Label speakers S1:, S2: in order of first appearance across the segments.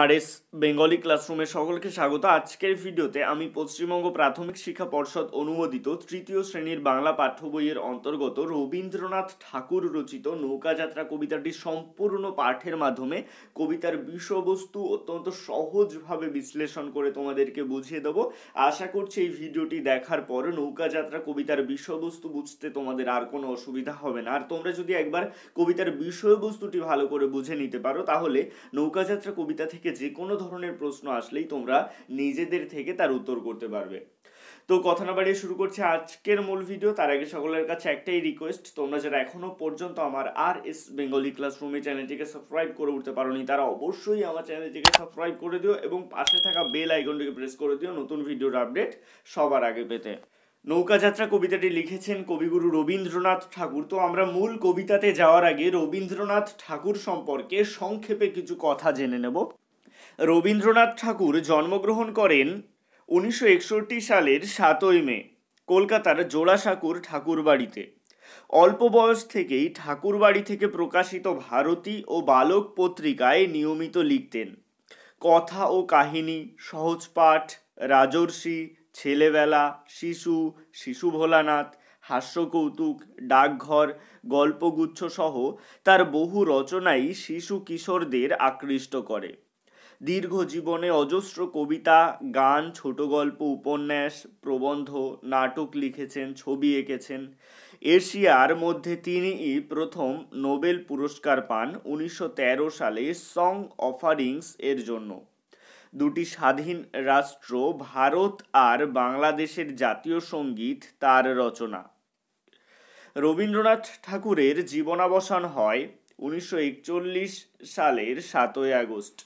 S1: আর S Bengali ক্লাসরুমে সকলকে স্বাগত আজকের ভিডিওতে আমি পশ্চিমবঙ্গ প্রাথমিক শিক্ষা পর্ষদ অনুমোদিত তৃতীয় শ্রেণীর বাংলা পাঠ্য বইয়ের অন্তর্গত রবীন্দ্রনাথ ঠাকুর রচিত নৌকাযাত্রা কবিতাটি সম্পূর্ণ পাঠের মাধ্যমে কবিতার বিষয়বস্তু অত্যন্ত সহজভাবে বিশ্লেষণ করে তোমাদেরকে বুঝিয়ে দেব আশা করছি এই ভিডিওটি দেখার পর নৌকাযাত্রা কবিতার বিষয়বস্তু বুঝতে তোমাদের আর কোনো অসুবিধা হবে না আর তোমরা যদি একবার কবিতার বিষয়বস্তুটি ভালো করে বুঝে নিতে পারো তাহলে নৌকাযাত্রা কবিতা থেকে থেকে যে কোনো ধরনের প্রশ্ন আসলেই তোমরা নিজেদের থেকে তার উত্তর করতে পারবে তো কথা না বাড়িয়ে শুরু করছি আজকের মূল ভিডিও তার আগে সকলের কাছে একটাই রিকোয়েস্ট তোমরা যারা এখনও পর্যন্ত আমার আর এস বেঙ্গলি ক্লাসরুমে চ্যানেলটিকে সাবস্ক্রাইব করে উঠতে পারোনি তারা অবশ্যই আমার চ্যানেলটিকে সাবস্ক্রাইব করে দিও এবং পাশে থাকা বেল আইকনটিকে প্রেস করে দিও নতুন ভিডিওর আপডেট সবার আগে পেতে নৌকাযাত্রা কবিতাটি লিখেছেন কবিগুরু রবীন্দ্রনাথ ঠাকুর তো আমরা মূল কবিতাতে যাওয়ার আগে রবীন্দ্রনাথ ঠাকুর সম্পর্কে সংক্ষেপে কিছু কথা জেনে নেব রবীন্দ্রনাথ ঠাকুর জন্মগ্রহণ করেন উনিশশো একষট্টি সালের সাতই মে কলকাতার জোড়াসাঁকুর ঠাকুর বাড়িতে অল্প বয়স থেকেই ঠাকুর বাড়ি থেকে প্রকাশিত ভারতী ও বালক পত্রিকায় নিয়মিত লিখতেন কথা ও কাহিনী সহজপাঠ রাজর্ষি ছেলেবেলা শিশু শিশু ভোলানাথ হাস্যকৌতুক ডাকঘর গল্পগুচ্ছ সহ তার বহু রচনাই শিশু কিশোরদের আকৃষ্ট করে দীর্ঘ জীবনে অজস্র কবিতা গান ছোট গল্প উপন্যাস প্রবন্ধ নাটক লিখেছেন ছবি এঁকেছেন এশিয়ার মধ্যে তিনিই প্রথম নোবেল পুরস্কার পান উনিশশো সালে সং অফারিংস এর জন্য দুটি স্বাধীন রাষ্ট্র ভারত আর বাংলাদেশের জাতীয় সঙ্গীত তার রচনা রবীন্দ্রনাথ ঠাকুরের জীবনাবসান হয় উনিশশো সালের সাতই আগস্ট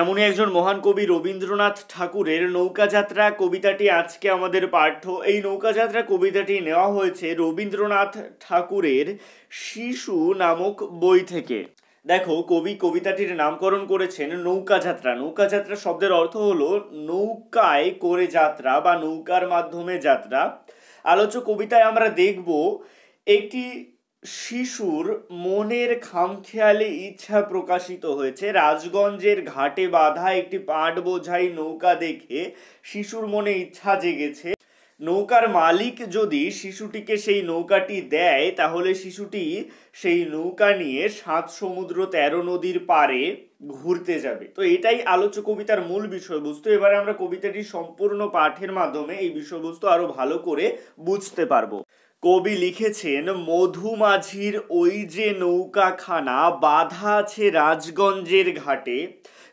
S1: এমনই একজন মহান কবি রবীন্দ্রনাথ ঠাকুরের নৌকাযাত্রা কবিতাটি আজকে আমাদের পাঠ্য এই নৌকাযাত্রা কবিতাটি নেওয়া হয়েছে রবীন্দ্রনাথ ঠাকুরের শিশু নামক বই থেকে দেখো কবি কবিতাটির নামকরণ করেছেন নৌকাযাত্রা নৌকাযাত্রা শব্দের অর্থ হলো নৌকায় করে যাত্রা বা নৌকার মাধ্যমে যাত্রা আলোচ্য কবিতায় আমরা দেখব একটি শিশুর মনের খামখেয়ালে ইচ্ছা প্রকাশিত হয়েছে রাজগঞ্জের ঘাটে বাঁধা একটি পাট বোঝাই নৌকা দেখে শিশুর মনে ইচ্ছা জেগেছে নৌকার মালিক যদি শিশুটিকে সেই নৌকাটি দেয় তাহলে শিশুটি সেই নৌকা নিয়ে সাত সমুদ্র তেরো নদীর পারে ঘুরতে যাবে তো এটাই আলোচ্য কবিতার মূল বিষয়বস্তু এবারে আমরা কবিতাটি সম্পূর্ণ পাঠের মাধ্যমে এই বিষয়বস্তু আরো ভালো করে বুঝতে পারবো কবি লিখেছেন মধুমাঝির ওই যে নৌকাখানা বাধা আছে রাজগঞ্জের ঘাটে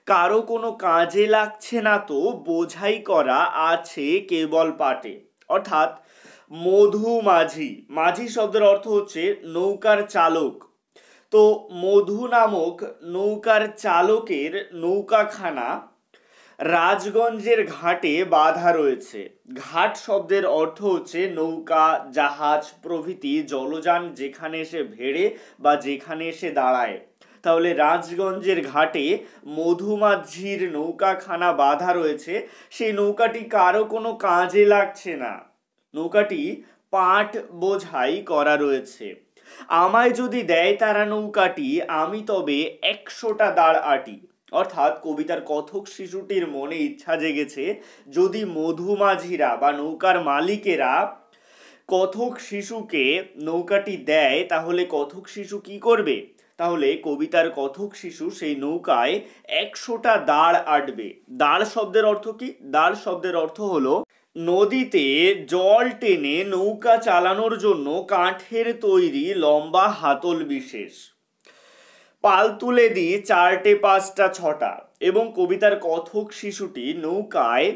S1: কারো কোনো কাজে লাগছে না তো বোঝাই করা আছে কেবল পাটে অর্থাৎ মধু মাঝি মাঝি শব্দের অর্থ হচ্ছে নৌকার চালক তো মধু নামক নৌকার চালকের নৌকাখানা রাজগঞ্জের ঘাটে বাধা রয়েছে ঘাট শব্দের অর্থ হচ্ছে নৌকা জাহাজ প্রভৃতি জলযান যেখানে এসে ভেড়ে বা যেখানে এসে দাঁড়ায় তাহলে রাজগঞ্জের ঘাটে মধুমাঝির নৌকাখানা বাধা রয়েছে সেই নৌকাটি কারো কোনো কাজে লাগছে না নৌকাটি পাট বোঝাই করা রয়েছে আমায় যদি দেয় তারা নৌকাটি আমি তবে একশোটা দাঁড় আটি অর্থাৎ কবিতার কথক শিশুটির মনে ইচ্ছা জেগেছে যদি মধুমাঝিরা বা নৌকার মালিকেরা কথক শিশুকে নৌকাটি দেয় তাহলে কথক শিশু কি করবে তাহলে কবিতার কথক শিশু সেই নৌকায় একশোটা দাঁড় আটবে দাঁড় শব্দের অর্থ কি দাঁড় শব্দের অর্থ হলো নদীতে জল টেনে নৌকা চালানোর জন্য কাঠের তৈরি লম্বা হাতল বিশেষ পাল তুলে দিই চারটে পাঁচটা ছটা এবং কবিতার কথক শিশুটি নৌকায়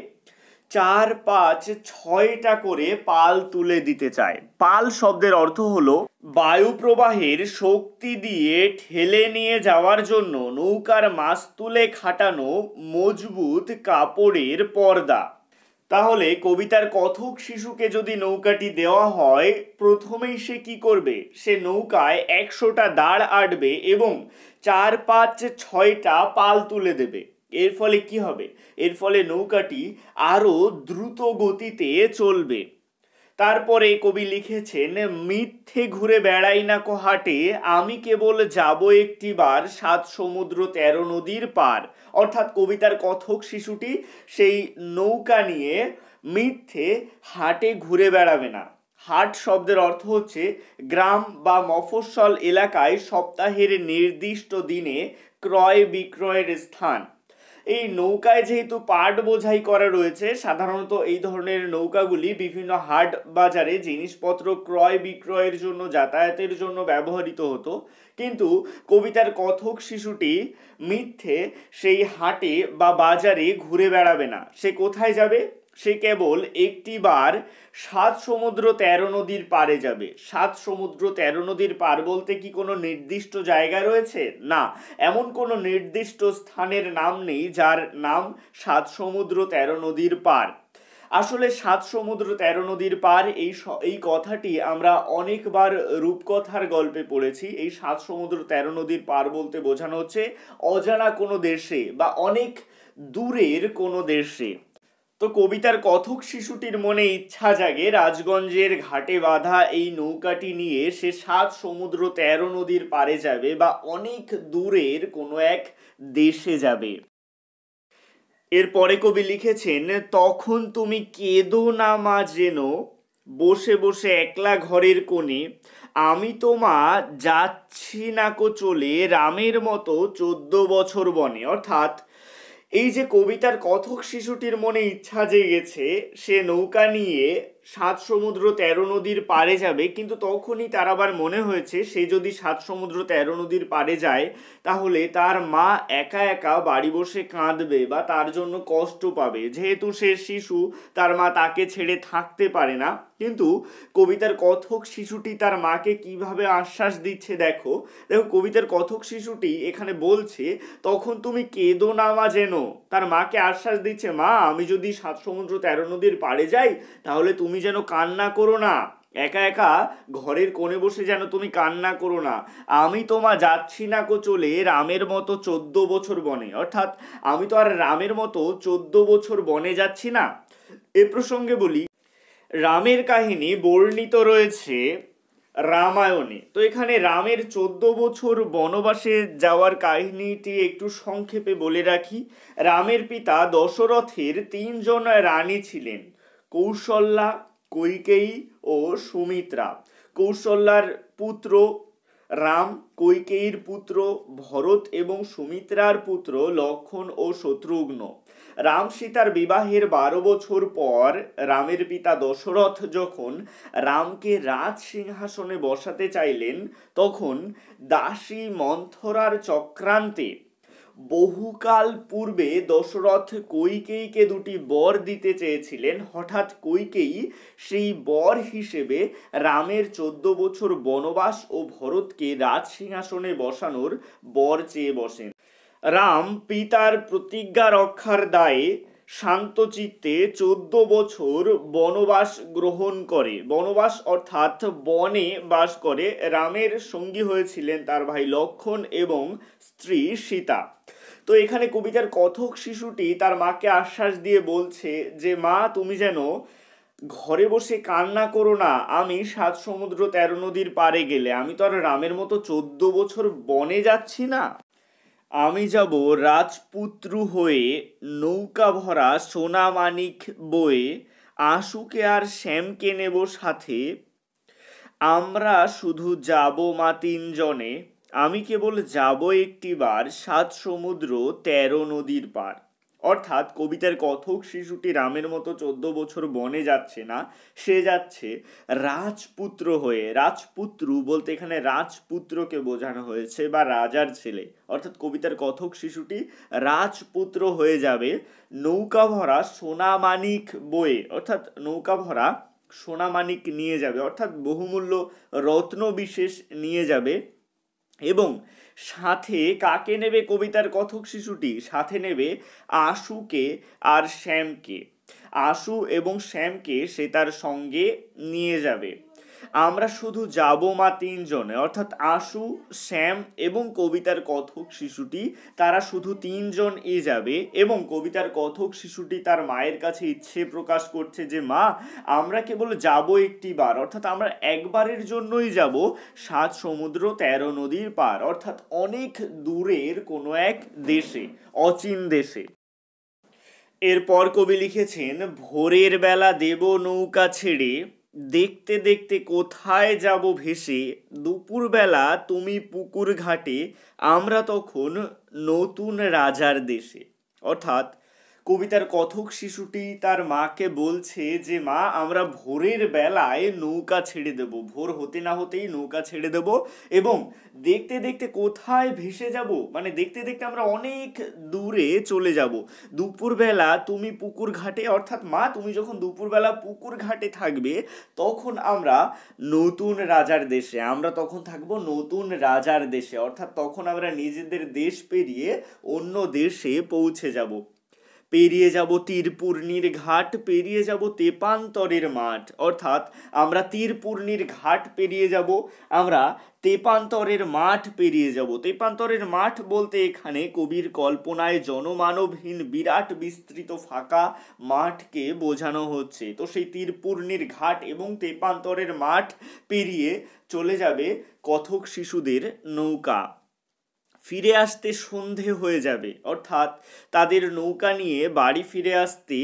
S1: চার পাঁচ ছয়টা করে পাল তুলে দিতে চায় পাল শব্দের অর্থ হলো বায়ু প্রবাহের শক্তি দিয়ে ঠেলে নিয়ে যাওয়ার জন্য নৌকার মাছ তুলে খাটানো মজবুত কাপড়ের পর্দা তাহলে কবিতার কথক শিশুকে যদি নৌকাটি দেওয়া হয় প্রথমেই সে কি করবে সে নৌকায় একশোটা দাঁড় আটবে এবং চার পাঁচ ছয়টা পাল তুলে দেবে এর ফলে কি হবে এর ফলে নৌকাটি আরও দ্রুত গতিতে চলবে তারপরে কবি লিখেছেন মিথ্যে ঘুরে বেড়াই না কোহাটে আমি কেবল যাব একটি বার সাত সমুদ্র তেরো নদীর পার অর্থাৎ কবিতার কথক শিশুটি সেই নৌকা নিয়ে মিথ্যে হাটে ঘুরে বেড়াবে না হাট শব্দের অর্থ হচ্ছে গ্রাম বা মফস্বল এলাকায় সপ্তাহের নির্দিষ্ট দিনে ক্রয় বিক্রয়ের স্থান এই নৌকায় যেহেতু পাট বোঝাই করা রয়েছে সাধারণত এই ধরনের নৌকাগুলি বিভিন্ন হাট বাজারে জিনিসপত্র ক্রয় বিক্রয়ের জন্য যাতায়াতের জন্য ব্যবহৃত হতো কিন্তু কবিতার কথক শিশুটি মিথ্যে সেই হাটে বা বাজারে ঘুরে বেড়াবে না সে কোথায় যাবে সে কেবল একটিবার সাত সমুদ্র তেরো নদীর পারে যাবে সাত সমুদ্র তেরো নদীর পার বলতে কি কোনো নির্দিষ্ট জায়গা রয়েছে না এমন কোনো নির্দিষ্ট স্থানের নাম নেই যার নাম সাত সমুদ্র তেরো নদীর পার আসলে সাত সমুদ্র তেরো নদীর পার এই এই কথাটি আমরা অনেকবার রূপকথার গল্পে পড়েছি এই সাত সমুদ্র তেরো নদীর পার বলতে বোঝানো হচ্ছে অজানা কোনো দেশে বা অনেক দূরের কোনো দেশে তো কবিতার কথক শিশুটির মনে ইচ্ছা জাগে রাজগঞ্জের ঘাটে বাঁধা এই নৌকাটি নিয়ে সে সাত সমুদ্র তেরো নদীর পারে যাবে বা অনেক দূরের কোনো এক দেশে যাবে এরপরে কবি লিখেছেন তখন তুমি কেদো না মা যেন বসে বসে একলা ঘরের কোণে আমি তো মা যাচ্ছি না কো চলে রামের মতো চোদ্দ বছর বনে অর্থাৎ এই যে কবিতার কথক শিশুটির মনে ইচ্ছা জেগেছে সে নৌকা নিয়ে সাত সমুদ্র তেরো নদীর পারে যাবে কিন্তু তখনই তার আবার মনে হয়েছে সে যদি সাত সমুদ্র তেরো নদীর পারে যায় তাহলে তার মা একা একা বাড়ি বসে কাঁদবে বা তার জন্য কষ্ট পাবে যেহেতু সে শিশু তার মা তাকে ছেড়ে থাকতে পারে না কিন্তু কবিতার কথক শিশুটি তার মাকে কিভাবে আশ্বাস দিচ্ছে দেখো দেখো কবিতার কথক শিশুটি এখানে বলছে তখন তুমি কেঁদো না মা যেন তার মাকে আশ্বাস দিচ্ছে মা আমি যদি সাত সমুদ্র তেরো নদীর পারে যাই তাহলে তুমি তুমি যেন কান্না করো না একা একা ঘরের কোণে বসে যেন তুমি কান্না করো না আমি তোমা যাচ্ছি না কো চলে রামের মতো চোদ্দ বছর বনে অর্থাৎ আমি তো আর রামের মতো চোদ্দ বছর বনে যাচ্ছি না এ প্রসঙ্গে বলি রামের কাহিনী বর্ণিত রয়েছে রামায়ণে তো এখানে রামের চোদ্দ বছর বনবাসে যাওয়ার কাহিনীটি একটু সংক্ষেপে বলে রাখি রামের পিতা দশরথের তিনজন রানী ছিলেন কৌশল্যা কৈকেয়ী ও সুমিত্রা কৌশল্যার পুত্র রাম কৈকেয়ীর পুত্র ভরত এবং সুমিত্রার পুত্র লক্ষণ ও শত্রুঘ্ন রাম সীতার বিবাহের বারো বছর পর রামের পিতা দশরথ যখন রামকে রাজ সিংহাসনে বসাতে চাইলেন তখন দাসী মন্থরার চক্রান্তে বহুকাল পূর্বে দশরথ কৈকেইকে দুটি বর দিতে চেয়েছিলেন হঠাৎ কৈকেই সেই বর হিসেবে রামের চোদ্দ বছর বনবাস ও ভরতকে রাজসিংহাসনে বসানোর বর চেয়ে বসেন রাম পিতার প্রতিজ্ঞা রক্ষার দায়ে শান্তচিত্তে চোদ্দ বছর বনবাস গ্রহণ করে বনবাস অর্থাৎ বনে বাস করে রামের সঙ্গী হয়েছিলেন তার ভাই লক্ষণ এবং স্ত্রী সীতা তো এখানে কবিতার কথক শিশুটি তার মাকে আশ্বাস দিয়ে বলছে যে মা তুমি যেন ঘরে বসে কান্না করো না আমি সাত সমুদ্র তেরো নদীর পারে গেলে আমি তো আর রামের মতো চোদ্দ বছর বনে যাচ্ছি না আমি যাব রাজপুত্র হয়ে নৌকা ভরা সোনা মানিক বয়ে আশুকে আর শ্যামকে নেব সাথে আমরা শুধু যাব মা তিনজনে আমি কেবল যাব একটিবার সাত সমুদ্র তেরো নদীর পার অর্থাৎ কবিতার কথক শিশুটি রামের মতো চোদ্দ বছর বনে যাচ্ছে না সে যাচ্ছে রাজপুত্র হয়ে রাজপুত্র বলতে এখানে রাজপুত্রকে বোঝানো হয়েছে বা রাজার ছেলে অর্থাৎ কবিতার কথক শিশুটি রাজপুত্র হয়ে যাবে নৌকা ভরা সোনামানিক বয়ে অর্থাৎ নৌকা ভরা সোনামানিক নিয়ে যাবে অর্থাৎ বহুমূল্য রত্ন বিশেষ নিয়ে যাবে এবং সাথে কাকে নেবে কবিতার কথক শিশুটি সাথে নেবে আশুকে আর শ্যামকে আশু এবং শ্যামকে সে তার সঙ্গে নিয়ে যাবে আমরা শুধু যাব মা তিনজনে অর্থাৎ আশু শ্যাম এবং কবিতার কথক শিশুটি তারা শুধু তিনজন এ যাবে এবং কবিতার কথক শিশুটি তার মায়ের কাছে ইচ্ছে প্রকাশ করছে যে মা আমরা কেবল যাব একটি বার অর্থাৎ আমরা একবারের জন্যই যাব সাত সমুদ্র তেরো নদীর পার অর্থাৎ অনেক দূরের কোনো এক দেশে অচিন দেশে এরপর কবি লিখেছেন ভোরের বেলা দেব নৌকা ছেড়ে দেখতে দেখতে কোথায় যাব ভেসে দুপুরবেলা তুমি পুকুর ঘাটে আমরা তখন নতুন রাজার দেশে অর্থাৎ কবিতার কথক শিশুটি তার মাকে বলছে যে মা আমরা ভোরের বেলায় নৌকা ছেড়ে দেব ভোর হতে না হতেই নৌকা ছেড়ে দেব এবং দেখতে দেখতে কোথায় ভেসে যাব মানে দেখতে দেখতে আমরা অনেক দূরে চলে যাব দুপুরবেলা তুমি পুকুর ঘাটে অর্থাৎ মা তুমি যখন দুপুরবেলা পুকুর ঘাটে থাকবে তখন আমরা নতুন রাজার দেশে আমরা তখন থাকব নতুন রাজার দেশে অর্থাৎ তখন আমরা নিজেদের দেশ পেরিয়ে অন্য দেশে পৌঁছে যাব পেরিয়ে যাব তীরপূর্ণির ঘাট পেরিয়ে যাব তেপান্তরের মাঠ অর্থাৎ আমরা তীরপূর্ণির ঘাট পেরিয়ে যাব আমরা তেপান্তরের মাঠ পেরিয়ে যাব তেপান্তরের মাঠ বলতে এখানে কবির কল্পনায় জনমানবহীন বিরাট বিস্তৃত ফাঁকা মাঠকে বোঝানো হচ্ছে তো সেই তীরপূর্ণির ঘাট এবং তেপান্তরের মাঠ পেরিয়ে চলে যাবে কথক শিশুদের নৌকা ফিরে আসতে সন্ধে হয়ে যাবে অর্থাৎ তাদের নৌকা নিয়ে বাড়ি ফিরে আসতে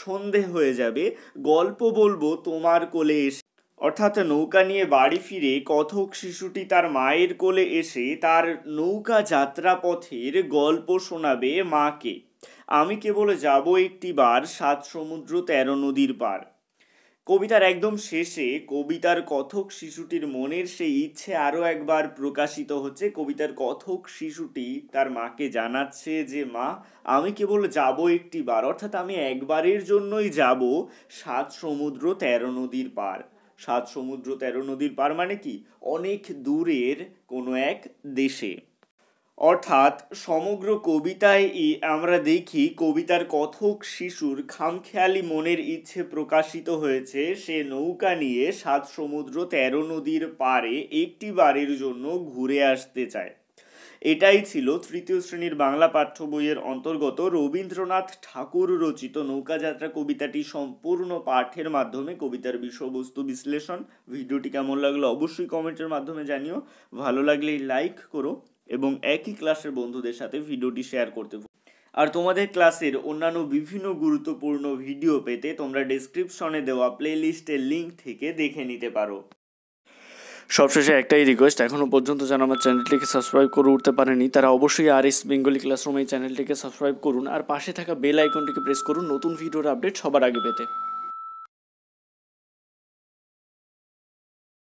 S1: সন্ধে হয়ে যাবে গল্প বলবো তোমার কোলে এসে অর্থাৎ নৌকা নিয়ে বাড়ি ফিরে কথক শিশুটি তার মায়ের কোলে এসে তার নৌকা যাত্রা পথের গল্প শোনাবে মাকে আমি কেবল যাব একটি বার সাত সমুদ্র তেরো নদীর পার কবিতার একদম শেষে কবিতার কথক শিশুটির মনের সেই ইচ্ছে আরও একবার প্রকাশিত হচ্ছে কবিতার কথক শিশুটি তার মাকে জানাচ্ছে যে মা আমি কেবল যাব একটি বার অর্থাৎ আমি একবারের জন্যই যাব সাত সমুদ্র তেরো নদীর পার সাত সমুদ্র তেরো নদীর পার মানে কি অনেক দূরের কোনো এক দেশে অর্থাৎ সমগ্র কবিতায় আমরা দেখি কবিতার কথক শিশুর খামখেয়ালি মনের ইচ্ছে প্রকাশিত হয়েছে সে নৌকা নিয়ে সাত সমুদ্র তেরো নদীর পারে একটি বারের জন্য ঘুরে আসতে চায় এটাই ছিল তৃতীয় শ্রেণীর বাংলা পাঠ্য বইয়ের অন্তর্গত রবীন্দ্রনাথ ঠাকুর রচিত নৌকাযাত্রা কবিতাটি সম্পূর্ণ পাঠের মাধ্যমে কবিতার বিষয়বস্তু বিশ্লেষণ ভিডিওটি কেমন লাগলো অবশ্যই কমেন্টের মাধ্যমে জানিও ভালো লাগলে লাইক করো এবং একই ক্লাসের বন্ধুদের সাথে ভিডিওটি শেয়ার করতে আর তোমাদের ক্লাসের অন্যান্য বিভিন্ন গুরুত্বপূর্ণ ভিডিও পেতে তোমরা ডিসক্রিপশনে দেওয়া প্লেলিস্টের লিঙ্ক থেকে দেখে নিতে পারো সবশেষে একটাই রিকোয়েস্ট এখনও পর্যন্ত যারা আমার চ্যানেলটিকে সাবস্ক্রাইব করে উঠতে পারেনি তারা অবশ্যই আর এস বেঙ্গলি ক্লাসরুম এই চ্যানেলটিকে সাবস্ক্রাইব করুন আর পাশে থাকা বেল আইকনটিকে প্রেস করুন নতুন ভিডিওর আপডেট সবার আগে পেতে